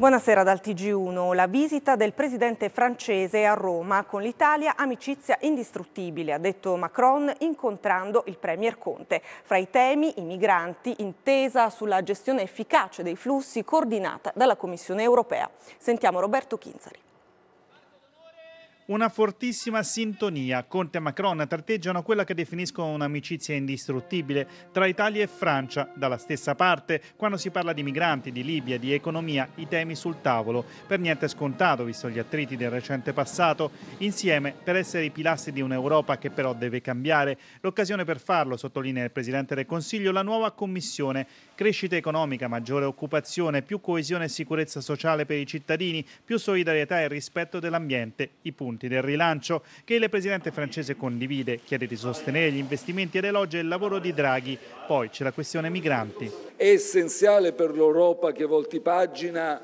Buonasera dal TG1. La visita del presidente francese a Roma con l'Italia amicizia indistruttibile, ha detto Macron incontrando il premier Conte. Fra i temi i migranti, intesa sulla gestione efficace dei flussi coordinata dalla Commissione europea. Sentiamo Roberto Chinzari una fortissima sintonia. Conte e Macron tratteggiano quella che definiscono un'amicizia indistruttibile tra Italia e Francia. Dalla stessa parte, quando si parla di migranti, di Libia, di economia, i temi sul tavolo. Per niente scontato, visto gli attriti del recente passato, insieme per essere i pilastri di un'Europa che però deve cambiare. L'occasione per farlo, sottolinea il Presidente del Consiglio, la nuova Commissione. Crescita economica, maggiore occupazione, più coesione e sicurezza sociale per i cittadini, più solidarietà e rispetto dell'ambiente. I punti punti del rilancio che il presidente francese condivide, chiede di sostenere gli investimenti ed elogia il lavoro di Draghi. Poi c'è la questione migranti. È essenziale per l'Europa che volti pagina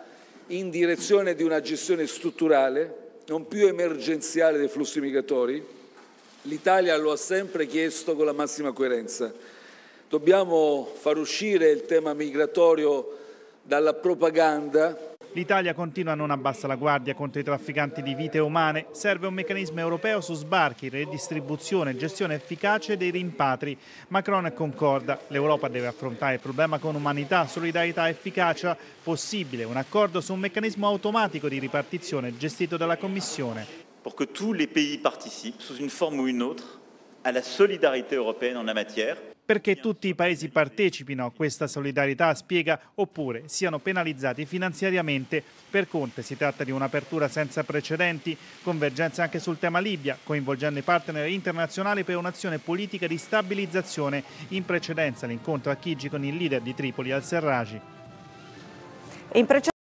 in direzione di una gestione strutturale, non più emergenziale dei flussi migratori. L'Italia lo ha sempre chiesto con la massima coerenza. Dobbiamo far uscire il tema migratorio dalla propaganda L'Italia continua a non abbassare la guardia contro i trafficanti di vite umane. Serve un meccanismo europeo su sbarchi, redistribuzione e gestione efficace dei rimpatri. Macron concorda. L'Europa deve affrontare il problema con umanità, solidarietà, e efficacia. Possibile un accordo su un meccanismo automatico di ripartizione gestito dalla Commissione. Per che tutti i paesi partecipino, sotto una forma o un'altra, à la solidarité européenne en la matière. Perché tutti i paesi partecipino a questa solidarietà, spiega, oppure siano penalizzati finanziariamente. Per Conte si tratta di un'apertura senza precedenti, convergenza anche sul tema Libia, coinvolgendo i partner internazionali per un'azione politica di stabilizzazione, in precedenza l'incontro a Chigi con il leader di Tripoli al Serragi.